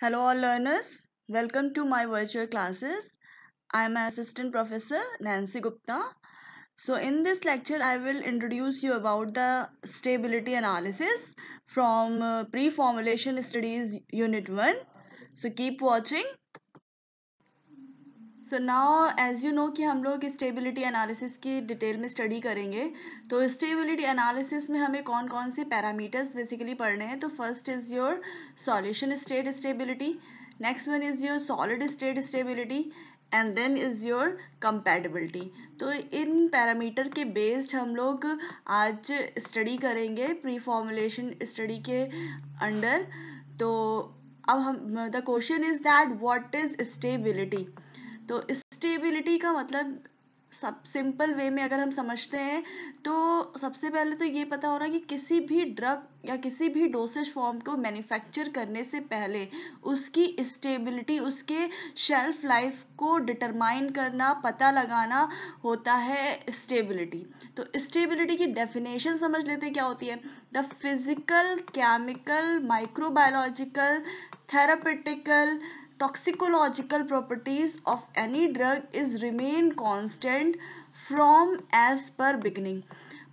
Hello all learners, welcome to my virtual classes. I am Assistant Professor Nancy Gupta. So in this lecture I will introduce you about the stability analysis from uh, pre-formulation studies unit 1. So keep watching so now as you know कि हम लोग stability analysis की detail में study करेंगे तो stability analysis में हमें कौन कौन से पैरामीटर्स बेसिकली पढ़ने हैं तो first is your solution state stability next one is your solid state stability and then is your compatibility तो इन पैरामीटर के बेस्ड हम लोग आज स्टडी करेंगे प्री फॉर्मुलेशन स्टडी के अंडर तो अब हम the question is that what is stability तो स्टेबिलिटी का मतलब सब सिंपल वे में अगर हम समझते हैं तो सबसे पहले तो ये पता होना कि किसी भी ड्रग या किसी भी डोसेज फॉर्म को मैन्युफैक्चर करने से पहले उसकी स्टेबिलिटी उसके शेल्फ लाइफ को डिटरमाइन करना पता लगाना होता है स्टेबिलिटी तो स्टेबिलिटी की डेफिनेशन समझ लेते क्या होती है the physical chemical microbiological therapeutic toxicological properties of any drug is remain constant from as per beginning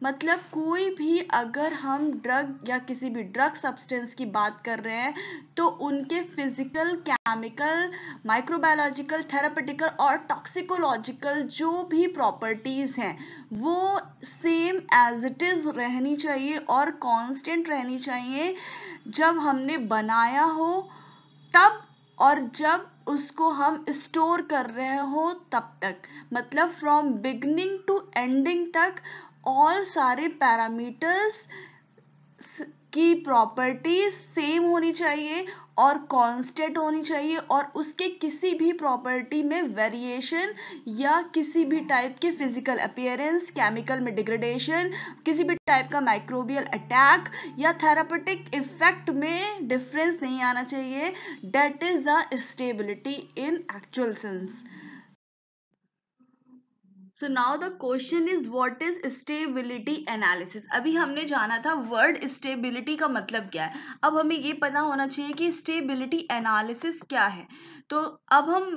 मतलब कोई भी अगर हम ड्रग या किसी भी ड्रग सब्सटेंस की बात कर रहे हैं तो उनके फिजिकल केमिकल माइक्रोबायोलॉजिकल थेरापटिकल और टॉक्सिकोलॉजिकल जो भी प्रॉपर्टीज़ हैं वो सेम एज इट इज़ रहनी चाहिए और कांस्टेंट रहनी चाहिए जब हमने बनाया हो तब और जब उसको हम स्टोर कर रहे हों तब तक मतलब फ्रॉम बिगनिंग टू एंडिंग तक और सारे पैरामीटर्स की प्रॉपर्टी सेम होनी चाहिए और कांस्टेंट होनी चाहिए और उसके किसी भी प्रॉपर्टी में वेरिएशन या किसी भी टाइप के फिजिकल अपियरेंस केमिकल में डिग्रेडेशन किसी भी टाइप का माइक्रोबियल अटैक या थेरापेटिक इफेक्ट में डिफरेंस नहीं आना चाहिए that is the stability in actual sense so now the question is what is stability analysis अभी हमने जाना था वर्ड स्टेबिलिटी का मतलब क्या है अब हमें ये पता होना चाहिए कि स्टेबिलिटी एनालिसिस क्या है तो अब हम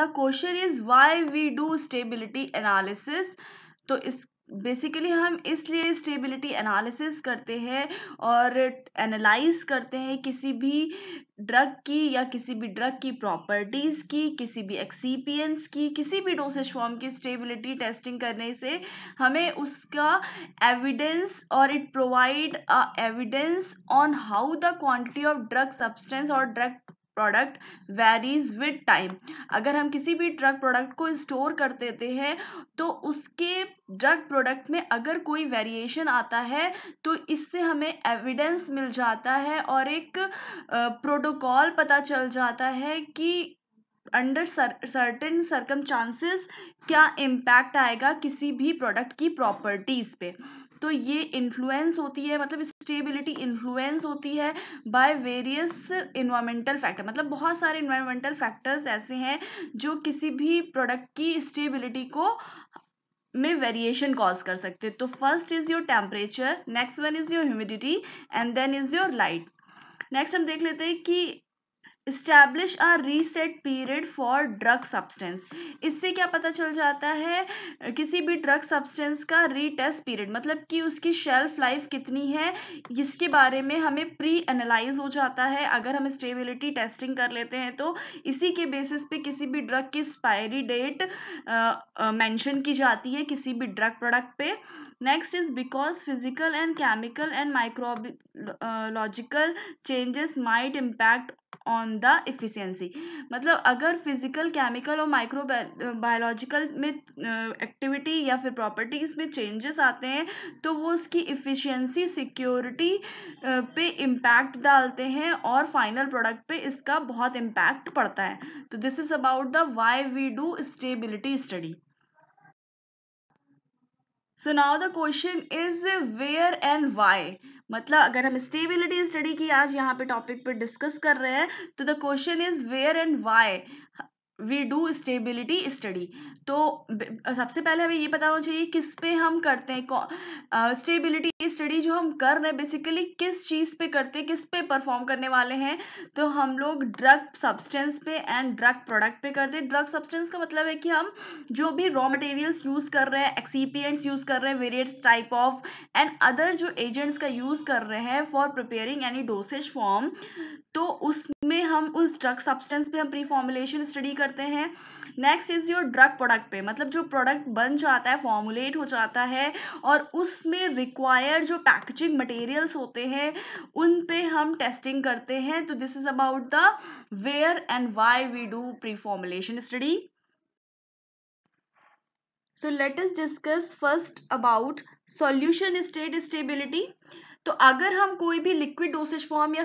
the question is why we do stability analysis तो इस बेसिकली हम इसलिए स्टेबिलिटी एनालिसिस करते हैं और एनालाइज करते हैं किसी भी ड्रग की या किसी भी ड्रग की प्रॉपर्टीज़ की किसी भी एक्सीपियंस की किसी भी डोसेज फॉर्म की स्टेबिलिटी टेस्टिंग करने से हमें उसका एविडेंस और it provide evidence on how the quantity of drug substance और drug product varies with time अगर हम किसी भी ड्रग प्रोडक्ट को स्टोर कर देते हैं तो उसके ड्रग प्रोडक्ट में अगर कोई वेरिएशन आता है तो इससे हमें एविडेंस मिल जाता है और एक प्रोटोकॉल पता चल जाता है कि अंडर सर्टेन सर्कम चांसेस क्या इम्पैक्ट आएगा किसी भी प्रोडक्ट की प्रॉपर्टीज़ पे तो ये इन्फ्लुएंस होती है मतलब स्टेबिलिटी इन्फ्लुएंस होती है बाय वेरियस इन्वामेंटल फैक्टर मतलब बहुत सारे इन्वायरमेंटल फैक्टर्स ऐसे हैं जो किसी भी प्रोडक्ट की स्टेबिलिटी को में वेरिएशन कॉज कर सकते तो first is your temperature next one is your humidity and then is your light next हम देख लेते हैं कि establish a retest period for drug substance इससे क्या पता चल जाता है किसी भी ड्रग सब्सटेंस का रीटेस्ट पीरियड मतलब कि उसकी शेल्फ लाइफ कितनी है इसके बारे में हमें प्री एनालाइज हो जाता है अगर हम स्टेबिलिटी टेस्टिंग कर लेते हैं तो इसी के बेसिस पे किसी भी ड्रग की एक्सपायरी डेट मैंशन की जाती है किसी भी ड्रग प्रोडक्ट पर next is because physical and chemical and microbical changes might impact on the efficiency मतलब अगर फिजिकल केमिकल और माइक्रो बायोलॉजिकल में एक्टिविटी uh, या फिर प्रॉपर्टीज़ में चेंजेस आते हैं तो वो उसकी इफ़िशियंसी सिक्योरिटी uh, पे इम्पैक्ट डालते हैं और फाइनल प्रोडक्ट पे इसका बहुत इम्पैक्ट पड़ता है तो this is about the why we do stability study so now the question is where and why मतलब अगर हम स्टेबिलिटी स्टडी की आज यहाँ पे टॉपिक पे डिस्कस कर रहे हैं तो the question is where and why we do stability study तो सबसे पहले हमें ये पता होना चाहिए किस पे हम करते हैं स्टेबिलिटी स्टडी जो हम कर रहे हैं बेसिकली किस चीज़ पे करते हैं किस पे परफॉर्म करने वाले हैं तो हम लोग ड्रग सब्सटेंस पे एंड ड्रग प्रोडक्ट पे करते हैं ड्रग सब्सटेंस का मतलब है कि हम जो भी रॉ मटेरियल्स यूज़ कर रहे हैं एक्सीपियंट्स यूज़ कर रहे हैं various type of and other जो एजेंट्स का यूज़ कर रहे हैं for preparing any dosage form तो उस में हम उस ड्रग सब्सटेंस पे हम प्री फॉर्मुलेशन स्टडी करते हैं next is your drug product पे मतलब जो प्रोडक्ट बन जाता है फॉर्मुलेट हो जाता है और उसमें रिक्वायर्ड जो पैकेजिंग मटेरियल्स होते हैं उन पे हम टेस्टिंग करते हैं तो this is about the where and why we do pre formulation study so let is discuss first about solution state stability तो अगर हम कोई भी लिक्विड डोसेज फॉर्म या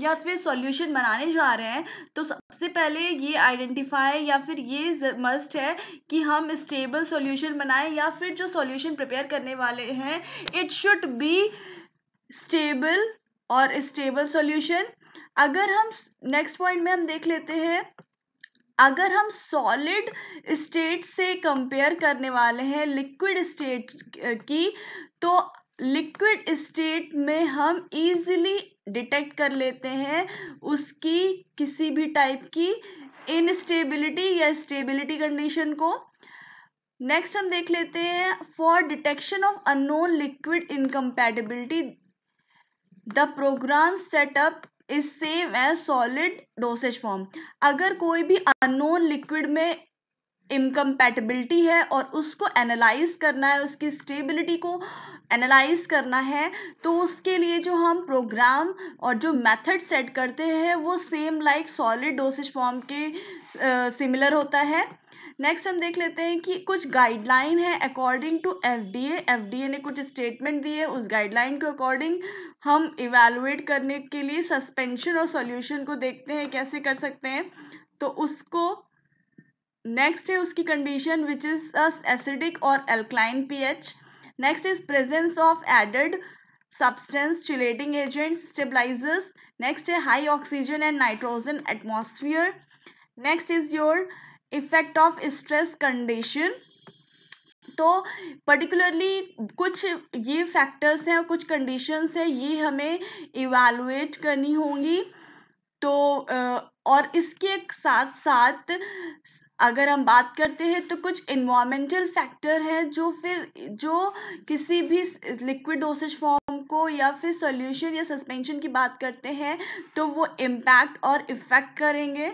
या फिर सॉल्यूशन बनाने जा रहे हैं तो सबसे पहले ये आइडेंटिफाई या फिर ये मस्ट है कि हम स्टेबल सॉल्यूशन बनाएं या फिर जो सॉल्यूशन प्रिपेयर करने वाले हैं इट शुड बी स्टेबल और स्टेबल सॉल्यूशन अगर हम नेक्स्ट पॉइंट में हम देख लेते हैं अगर हम सॉलिड स्टेट से कंपेयर करने वाले हैं लिक्विड स्टेट की तो लिक्विड स्टेट में हम इजीली डिटेक्ट कर लेते हैं उसकी किसी भी टाइप की इनस्टेबिलिटी या स्टेबिलिटी कंडीशन को नेक्स्ट हम देख लेते हैं for detection of unknown liquid incompatibility the program setup is same as solid dosage form अगर कोई भी अनोन लिक्विड में इनकम्पैटिबिलिटी है और उसको एनालाइज करना है उसकी स्टेबिलिटी को एनालाइज करना है तो उसके लिए जो हम प्रोग्राम और जो मेथड सेट करते हैं वो same like solid dosage form के सिमिलर होता है नेक्स्ट हम देख लेते हैं कि कुछ गाइडलाइन है अकॉर्डिंग टू एफडीए एफडीए ने कुछ स्टेटमेंट दिए उस गाइडलाइन के अकॉर्डिंग हम इवेलुएट करने के लिए सस्पेंशन और सॉल्यूशन को देखते हैं कैसे कर सकते हैं तो उसको नेक्स्ट है उसकी कंडीशन विच इज एसिडिक और alkaline H next is presence of added substance chelating agent stabilisers next है high oxygen and nitrogen atmosphere next is your effect of stress condition तो पर्टिकुलरली कुछ ये फैक्टर्स हैं कुछ conditions हैं ये हमें इवेलुएट करनी होंगी तो uh, और इसके साथ साथ अगर हम बात करते हैं तो कुछ इन्वामेंटल फैक्टर हैं जो फिर जो किसी भी लिक्विड डोसेज फॉर्म को या फिर सॉल्यूशन या सस्पेंशन की बात करते हैं तो वो इम्पैक्ट और इफ़ेक्ट करेंगे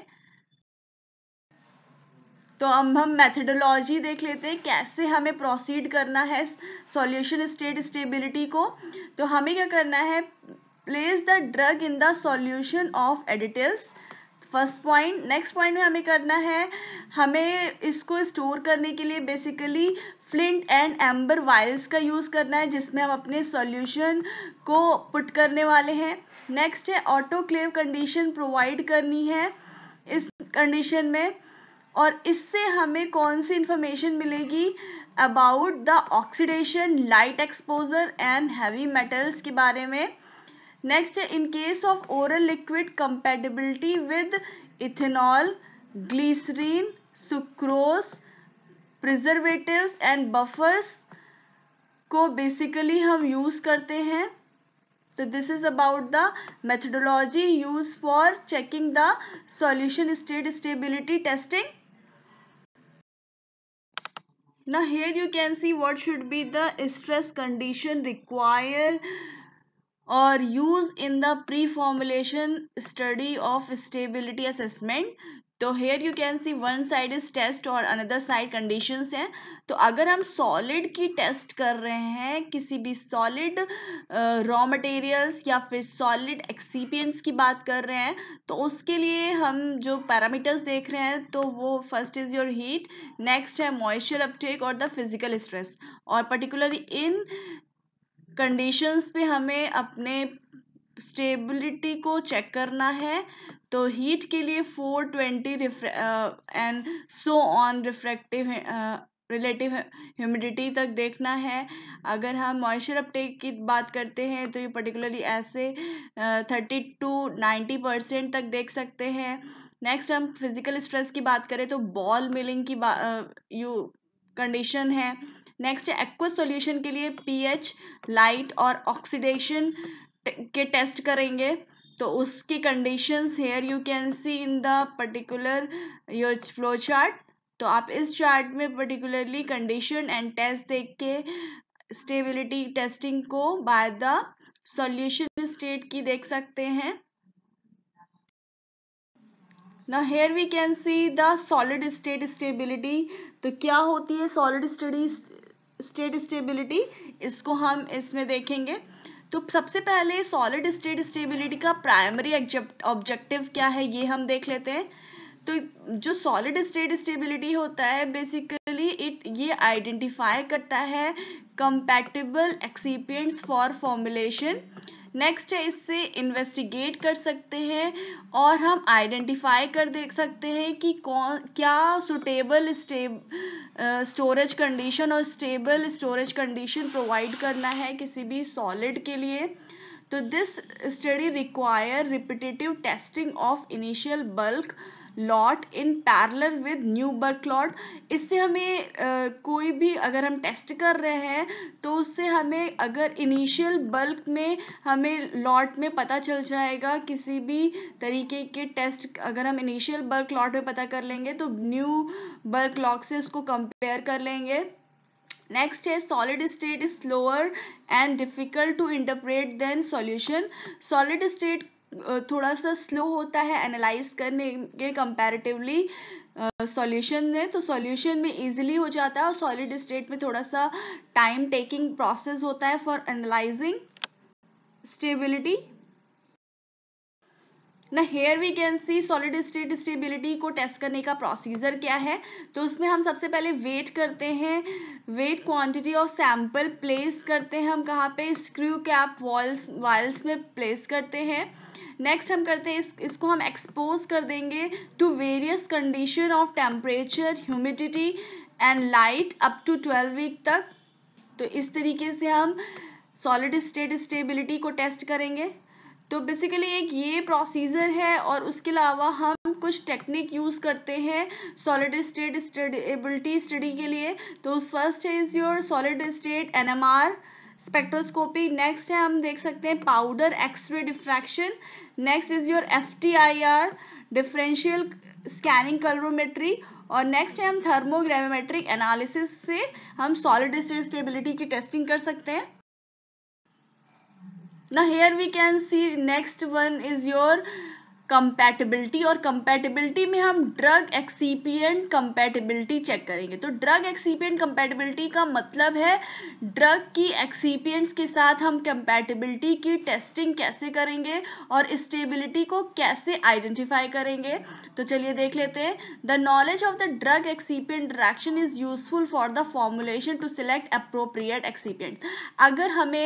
तो अब हम मेथडोलॉजी देख लेते हैं कैसे हमें प्रोसीड करना है सॉल्यूशन स्टेट स्टेबिलिटी को तो हमें क्या करना है place the drug in the solution of additives first point next point में हमें करना है हमें इसको स्टोर करने के लिए basically flint and amber vials का यूज़ करना है जिसमें हम अपने सॉल्यूशन को पुट करने वाले हैं नेक्स्ट है ऑटोक्लेव कंडीशन प्रोवाइड करनी है इस कंडीशन में और इससे हमें कौन सी इन्फॉर्मेशन मिलेगी about the oxidation light exposure and heavy metals के बारे में नेक्स्ट है in case of oral liquid compatibility with ethanol glycerine sucrose preservative and buffers को बेसिकली हम यूज़ करते हैं तो this is about the methodology use for checking the solution state stability testing ना here you can see what should be the stress condition require और use in the pre formulation study of stability assessment तो here you can see one side is test और another side conditions हैं तो अगर हम solid की test कर रहे हैं किसी भी सॉलिड रॉ मटेरियल्स या फिर सॉलिड एक्सीपियंस की बात कर रहे हैं तो उसके लिए हम जो पैरामीटर्स देख रहे हैं तो वो first is your heat next है मॉइस्चर अपटेक और द फिज़िकल स्ट्रेस और पर्टिकुलरली इन कंडीशंस पे हमें अपने स्टेबिलिटी को चेक करना है तो हीट के लिए 420 twenty and so on refractive relative humidity तक देखना है अगर हम मॉइस्चर अपटेक की बात करते हैं तो ये पर्टिकुलरली ऐसे थर्टी टू नाइन्टी परसेंट तक देख सकते हैं नेक्स्ट हम फिजिकल स्ट्रेस की बात करें तो बॉल मिलिंग की यू कंडीशन है नेक्स्ट है एक्व सोल्यूशन के लिए पीएच लाइट और ऑक्सीडेशन के टेस्ट करेंगे तो उसकी conditions here you can see in the particular your flow chart तो आप इस चार्ट में पर्टिकुलरली कंडीशन एंड टेस्ट देख के स्टेबिलिटी टेस्टिंग को बाय द सॉल्यूशन स्टेट की देख सकते हैं ना here we can see the solid state stability तो क्या होती है सॉलिड स्टडीज स्टेट स्टेबिलिटी इसको हम इसमें देखेंगे तो सबसे पहले सॉलिड स्टेट स्टेबिलिटी का प्राइमरी ऑब्जेक्टिव क्या है ये हम देख लेते हैं तो जो सॉलिड स्टेट स्टेबिलिटी होता है बेसिकली इट ये आइडेंटिफाई करता है compatible excipients for formulation next है इससे इन्वेस्टिगेट कर सकते हैं और हम आइडेंटिफाई कर देख सकते हैं कि कौन क्या सुटेबल स्टेब स्टोरेज कंडीशन और स्टेबल स्टोरेज कंडीशन प्रोवाइड करना है किसी भी सॉलिड के लिए तो this study require repetitive testing of initial bulk lot in parallel with new bulk lot इससे हमें आ, कोई भी अगर हम टेस्ट कर रहे हैं तो उससे हमें अगर इनिशियल बल्क में हमें लॉट में पता चल जाएगा किसी भी तरीके के टेस्ट अगर हम इनिशियल बर्क लॉट में पता कर लेंगे तो न्यू बर्क लॉट से उसको कंपेयर कर लेंगे नेक्स्ट है solid state is slower and difficult to interpret than solution solid state थोड़ा सा स्लो होता है एनालाइज करने के कंपैरेटिवली सॉल्यूशन में तो सॉल्यूशन में इजीली हो जाता है और सॉलिड स्टेट में थोड़ा सा टाइम टेकिंग प्रोसेस होता है फॉर एनालाइजिंग स्टेबिलिटी ना here we can see solid state stability को टेस्ट करने का प्रोसीजर क्या है तो उसमें हम सबसे पहले वेट करते हैं weighed quantity of sample place करते हैं हम कहाँ पे स्क्रू कैप वॉल्स वॉल्स में प्लेस करते हैं नेक्स्ट हम करते हैं इस इसको हम एक्सपोज कर देंगे to various condition of temperature humidity and light up to twelve week तक तो इस तरीके से हम सॉलिड स्टेट स्टेबिलिटी को टेस्ट करेंगे तो बेसिकली एक ये प्रोसीजर है और उसके अलावा हम कुछ टेक्निक यूज़ करते हैं सॉलिड स्टेट स्टेबिलिटी स्टडी के लिए तो फर्स्ट है is your solid state NMR spectroscopy next है हम देख सकते हैं powder X-ray diffraction next is your F T I R differential scanning calorimetry और नेक्स्ट है हम थर्मोग्रामोमेट्रिक एनालिसिस से हम सॉलिड स्टेट स्टेबिलिटी की टेस्टिंग कर सकते हैं ना here we can see next one is your compatibility और कंपैटिबिलिटी में हम ड्रग एक्सीपियंट कंपैटिबिलिटी चेक करेंगे तो ड्रग एक्सीपियंट कंपैटिबिलिटी का मतलब है ड्रग की एक्सीपियंट्स के साथ हम कंपैटिबिलिटी की टेस्टिंग कैसे करेंगे और स्टेबिलिटी को कैसे आइडेंटिफाई करेंगे तो चलिए देख लेते हैं the knowledge of the drug excipient interaction is useful for the formulation to select appropriate excipient अगर हमें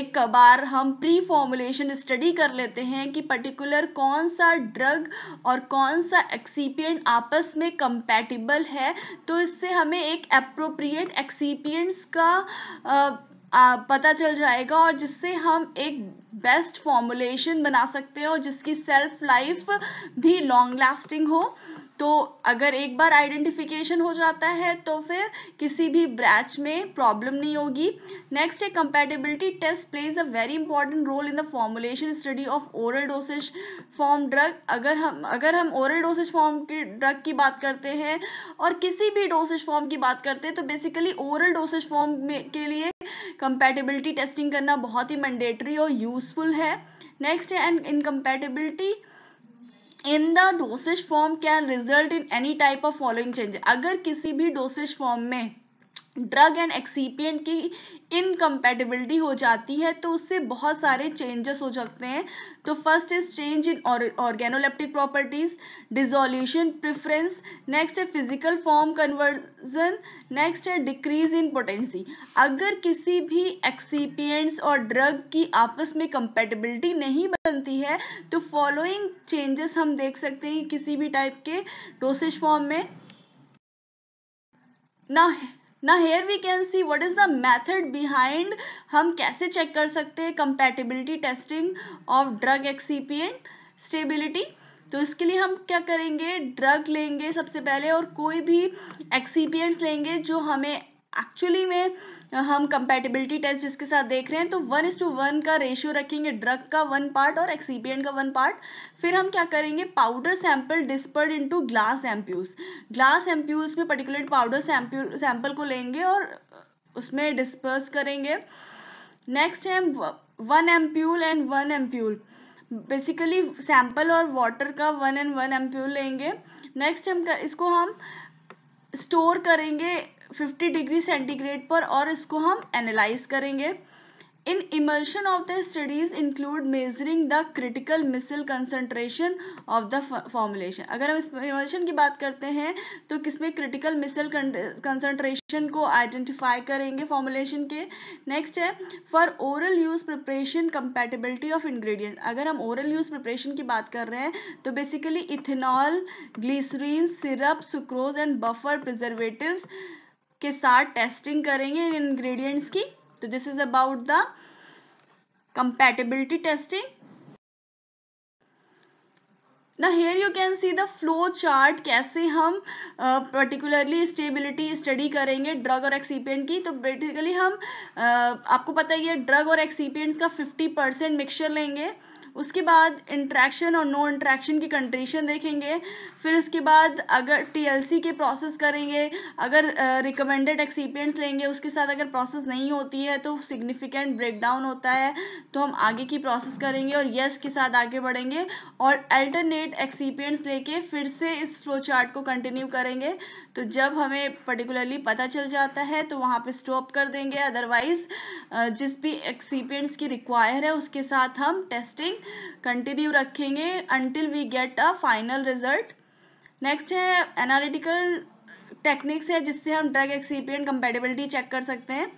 एक बार हम प्री फॉर्मुलेशन स्टडी कर लेते हैं कि पर्टिकुलर कौन कौन सा ड्रग और कौन सा एक्सीपियन आपस में कंपैटिबल है तो इससे हमें एक अप्रोप्रिएट एक्सीपिएंट्स का आ, आ, पता चल जाएगा और जिससे हम एक बेस्ट फॉर्मुलेशन बना सकते हैं और जिसकी सेल्फ लाइफ भी लॉन्ग लास्टिंग हो तो अगर एक बार आइडेंटिफिकेशन हो जाता है तो फिर किसी भी ब्रांच में प्रॉब्लम नहीं होगी नेक्स्ट है compatibility test plays a very important role in the formulation study of oral dosage form drug अगर हम अगर हम ओरल डोसेज फॉर्म की ड्रग की बात करते हैं और किसी भी डोसेज फॉर्म की बात करते हैं तो बेसिकली ओरल डोसेज फॉर्म में के लिए कंपेटेबिलिटी टेस्टिंग करना बहुत ही मैंडेटरी और यूजफुल है नेक्स्ट है and incompatibility in the dosage form can result in any type of following change अगर किसी भी डोसेज फॉर्म में ड्रग एंड एक्सीपिएंट की इनकम्पेटिबिलिटी हो जाती है तो उससे बहुत सारे चेंजेस हो जाते हैं तो first is change in organoleptic properties dissolution preference next है फिजिकल फॉर्म कन्वर्जन नेक्स्ट है डिक्रीज इन पोटेंसी अगर किसी भी एक्सीपियंट्स और ड्रग की आपस में कंपेटिबिलिटी नहीं बनती है तो फॉलोइंग चेंजेस हम देख सकते हैं किसी भी टाइप के डोसेज फॉर्म में ना ना here we can see what is the method behind हम कैसे चेक कर सकते हैं compatibility testing of drug excipient stability तो इसके लिए हम क्या करेंगे ड्रग लेंगे सबसे पहले और कोई भी एक्सीपियंट्स लेंगे जो हमें एक्चुअली में हम कंपेटिबिलिटी टेस्ट जिसके साथ देख रहे हैं तो वन इज टू वन का रेशियो रखेंगे ड्रग का वन पार्ट और एक्सीपिएंट का वन पार्ट फिर हम क्या करेंगे powder sample dispersed into glass ampoules glass ampoules में पर्टिकुलर पाउडर सैंपल सैंपल को लेंगे और उसमें डिस्पर्स करेंगे नेक्स्ट है one ampoule and one ampoule basically sample और वाटर का वन एंड वन एम्प्यूल लेंगे नेक्स्ट हम इसको हम स्टोर करेंगे 50 डिग्री सेंटीग्रेड पर और इसको हम एनालाइज करेंगे in immersion of the studies include measuring the critical micelle concentration of the formulation अगर हम इस इमर्शन की बात करते हैं तो किसमें क्रिटिकल मिसल कंसनट्रेशन को आइडेंटिफाई करेंगे फॉर्मुलेशन के नेक्स्ट है for oral use preparation compatibility of ingredient अगर हम ओरल यूज प्रिपरेशन की बात कर रहे हैं तो basically ethanol glycerine syrup sucrose and buffer preservatives के साथ टेस्टिंग करेंगे इन इंग्रेडिएंट्स की तो this is about the compatibility testing ना here you can see the flow chart कैसे हम पर्टिकुलरली स्टेबिलिटी स्टडी करेंगे ड्रग और एक्सीपियंट की तो बेसिकली हम uh, आपको पता ही है ड्रग और एक्सीपियंट्स का 50 परसेंट मिक्सचर लेंगे उसके बाद इंट्रैक्शन और नो इंट्रैक्शन की कंडीशन देखेंगे फिर उसके बाद अगर टीएलसी के प्रोसेस करेंगे अगर रिकमेंडेड एक्सीपियंट्स लेंगे उसके साथ अगर प्रोसेस नहीं होती है तो सिग्निफिकेंट ब्रेकडाउन होता है तो हम आगे की प्रोसेस करेंगे और यस के साथ आगे बढ़ेंगे और अल्टरनेट एक्सीपियंट्स लेके फिर से इस फ्लो चार्ट को कंटिन्यू करेंगे तो जब हमें पर्टिकुलरली पता चल जाता है तो वहाँ पर स्टॉप कर देंगे अदरवाइज जिस भी एक्सीपियंट्स की रिक्वायर है उसके साथ हम टेस्टिंग कंटिन्यू रखेंगे until we get a final result next है एनालिटिकल टेक्निक्स है जिससे हम ड्रग एक्सीपियन कंपेटेबिलिटी चेक कर सकते हैं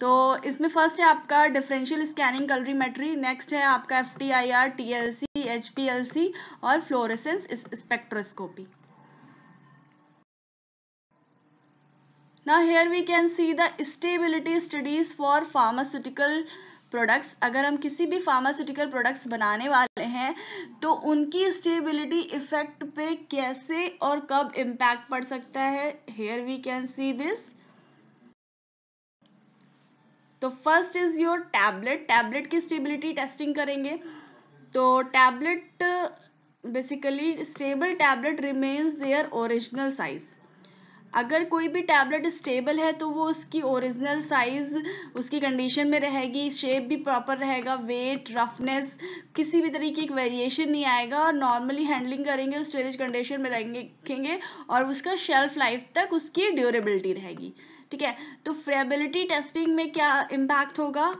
तो इसमें फर्स्ट है आपका डिफरेंशियल स्कैनिंग कलरीमेट्री नेक्स्ट है आपका F T I R T L C H P L C और फ्लोरेसेंस स्पेक्ट्रोस्कोपी ना here we can see the stability studies for pharmaceutical products अगर हम किसी भी फार्मास्यूटिकल प्रोडक्ट्स बनाने वाले हैं तो उनकी स्टेबिलिटी इफेक्ट पे कैसे और कब इम्पैक्ट पड़ सकता है here we can see this तो first is your tablet tablet की स्टेबिलिटी टेस्टिंग करेंगे तो tablet basically stable tablet remains their original size अगर कोई भी टैबलेट स्टेबल है तो वो उसकी ओरिजिनल साइज़ उसकी कंडीशन में रहेगी शेप भी प्रॉपर रहेगा वेट रफनेस किसी भी तरीके की वेरिएशन नहीं आएगा और नॉर्मली हैंडलिंग करेंगे उस स्टोरेज कंडीशन में रहेंगे रखेंगे और उसका शेल्फ लाइफ तक उसकी ड्यूरेबिलिटी रहेगी ठीक है तो फ्रेबिलिटी टेस्टिंग में क्या इम्पैक्ट होगा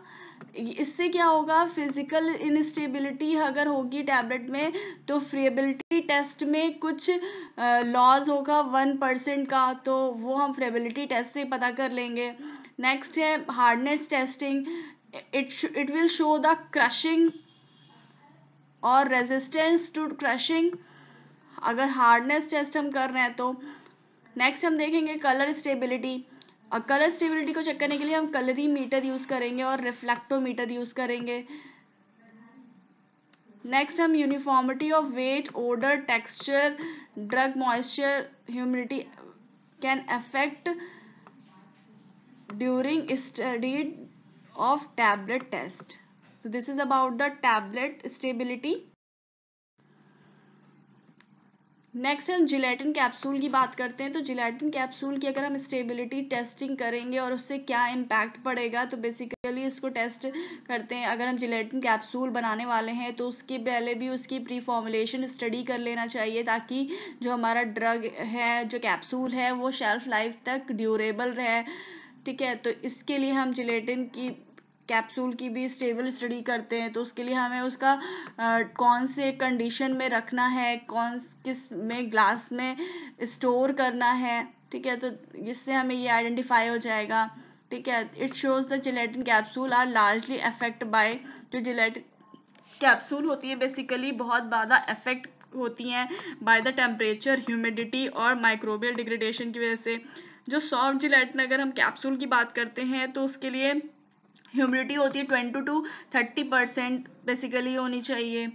इससे क्या होगा फिजिकल इनस्टेबिलिटी अगर होगी टैबलेट में तो फ्रेबिलिटी प्रेबेबिलिटी टेस्ट में कुछ लॉज होगा वन परसेंट का तो वो हम प्रेबिलिटी टेस्ट से पता कर लेंगे नेक्स्ट है hardness testing it it will show the crushing और रेजिस्टेंस टू क्रशिंग अगर हार्डनेस टेस्ट हम कर रहे हैं तो नेक्स्ट हम देखेंगे कलर स्टेबिलिटी और कलर स्टेबिलिटी को चेक करने के लिए हम कलरी मीटर यूज़ करेंगे और रिफ्लेक्टोमीटर यूज़ करेंगे नेक्स्ट हम uniformity of weight odour texture drug moisture humidity can affect during study of tablet test this is about the tablet stability next हम जिलेटिन कैप्सूल की बात करते हैं तो जिलेटिन कैप्सूल की अगर हम स्टेबिलिटी टेस्टिंग करेंगे और उससे क्या इम्पैक्ट पड़ेगा तो बेसिकली इसको टेस्ट करते हैं अगर हम जिलेटिन कैप्सूल बनाने वाले हैं तो उसके पहले भी उसकी प्री फॉर्मुलेशन स्टडी कर लेना चाहिए ताकि जो हमारा ड्रग है जो कैप्सूल है वो शेल्फ लाइफ तक ड्यूरेबल रहे ठीक है तो इसके लिए हम जिलेटिन की कैप्सूल की भी स्टेबल स्टडी करते हैं तो उसके लिए हमें उसका आ, कौन से कंडीशन में रखना है कौन किस में ग्लास में स्टोर करना है ठीक है तो इससे हमें ये आइडेंटिफाई हो जाएगा ठीक है it shows the gelatin capsule are largely affect by जो जिलेटिन कैप्सूल होती है बेसिकली बहुत ज़्यादा अफेक्ट होती हैं बाय द टेम्परेचर ह्यूमिडिटी और माइक्रोबियल डिग्रेडेशन की वजह से जो सॉफ्ट जिलेटिन अगर हम कैप्सूल की बात करते हैं तो उसके लिए ह्यूमिडिटी होती है twenty to thirty percent basically होनी चाहिए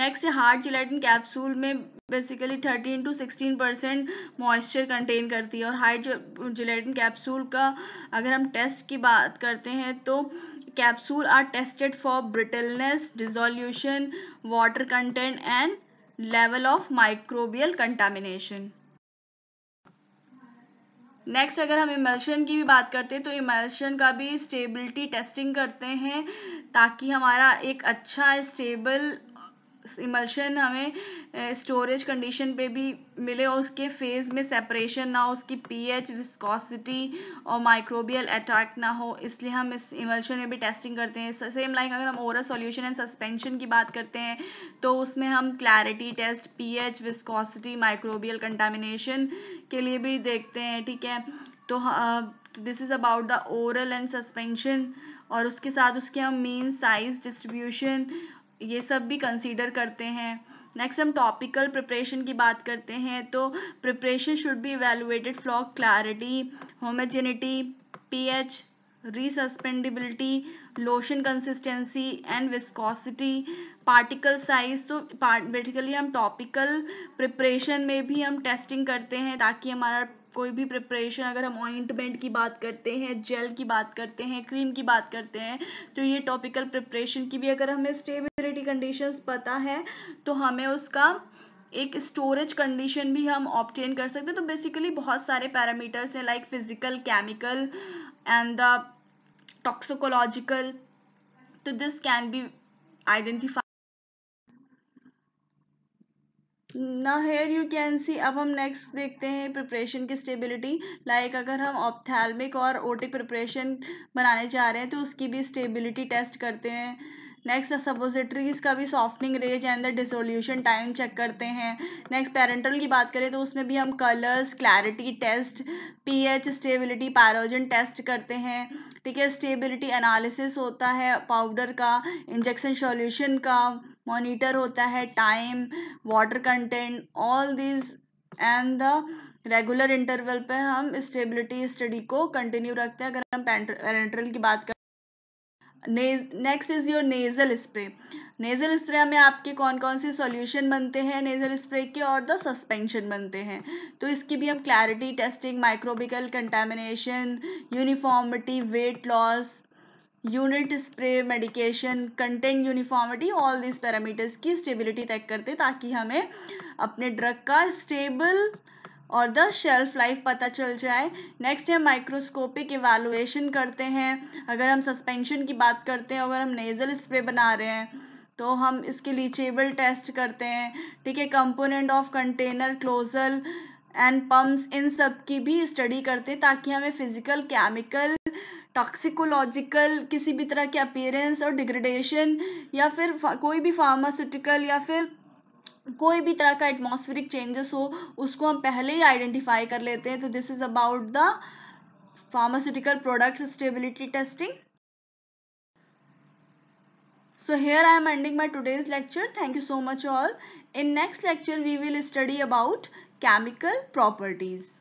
नेक्स्ट हार्ड जिलेटिन कैप्सूल में basically thirteen to sixteen percent moisture contain करती है और हार्ड जिलेटिन कैप्सूल का अगर हम टेस्ट की बात करते हैं तो capsule are tested for brittleness dissolution water content and level of microbial contamination next अगर हम इमल्शन की भी बात करते हैं तो इमल्शन का भी स्टेबिलिटी टेस्टिंग करते हैं ताकि हमारा एक अच्छा स्टेबल इमल्शन हमें स्टोरेज कंडीशन पे भी मिले और उसके फेज़ में सेपरेशन ना हो उसकी पीएच विस्कोसिटी और माइक्रोबियल अटैक ना हो इसलिए हम इस इमल्शन में भी टेस्टिंग करते हैं सेम लाइक अगर हम ओरल सॉल्यूशन एंड सस्पेंशन की बात करते हैं तो उसमें हम clarity test pH viscosity microbial contamination के लिए भी देखते हैं ठीक है तो this is about the oral and suspension और उसके साथ उसके हम मीन साइज डिस्ट्रीब्यूशन ये सब भी कंसीडर करते हैं नेक्स्ट हम टॉपिकल प्रिपरेशन की बात करते हैं तो preparation should be evaluated for clarity homogeneity pH resuspendability lotion consistency and viscosity particle size तो बेसिकली हम टॉपिकल प्रिपरेशन में भी हम टेस्टिंग करते हैं ताकि हमारा कोई भी प्रिपरेशन अगर हम ऑइंटमेंट की बात करते हैं जेल की बात करते हैं क्रीम की बात करते हैं तो ये टॉपिकल प्रिपरेशन की भी अगर हमें स्टेबिलिटी कंडीशंस पता है तो हमें उसका एक स्टोरेज कंडीशन भी हम ऑप्टेन कर सकते हैं तो बेसिकली बहुत सारे पैरामीटर्स हैं like physical chemical and the toxicological तो दिस कैन बी आइडेंटिफाई ना हेयर यू कैन सी अब हम नेक्स्ट देखते हैं प्रिपरेशन की स्टेबिलिटी लाइक अगर हम ऑप्थेल्मिक और ओटिक प्रिपरेशन बनाने जा रहे हैं तो उसकी भी स्टेबिलिटी टेस्ट करते हैं नेक्स्ट सपोजिटरीज का भी softening range and the dissolution time check करते हैं नेक्स्ट पेरेंटल की बात करें तो उसमें भी हम colours clarity test pH stability pyrogen test करते हैं ठीक है स्टेबिलिटी एनालिसिस होता है पाउडर का इंजेक्शन सॉल्यूशन का मॉनिटर होता है time water content all these and the regular interval पे हम स्टेबिलिटी स्टडी को कंटिन्यू रखते हैं अगर हम पेरेंट्रल की बात करें next is your nasal spray nasal spray में आपके कौन कौन से सॉल्यूशन बनते हैं नेजल स्प्रे के और द सस्पेंशन बनते हैं तो इसकी भी हम clarity testing microbial contamination uniformity weight loss unit spray medication content uniformity all this parameters की स्टेबिलिटी तय करते ताकि हमें अपने ड्रग का स्टेबल और द शेल्फ लाइफ पता चल जाए नेक्स्ट है माइक्रोस्कोपिक इवालुएशन करते हैं अगर हम सस्पेंशन की बात करते हैं अगर हम नेज़ल स्प्रे बना रहे हैं तो हम इसके लीचेबल टेस्ट करते हैं ठीक है component of container closure and pumps इन सब की भी स्टडी करते हैं ताकि हमें फिजिकल केमिकल टॉक्सिकोलॉजिकल किसी भी तरह के अपीयरेंस और डिग्रेडेशन या फिर कोई भी फार्मास्यूटिकल या फिर कोई भी तरह का एटमॉस्फेरिक चेंजेस हो उसको हम पहले ही आइडेंटिफाई कर लेते हैं तो this is about the pharmaceutical product stability testing so here i am ending my today's lecture thank you so much all in next lecture we will study about chemical properties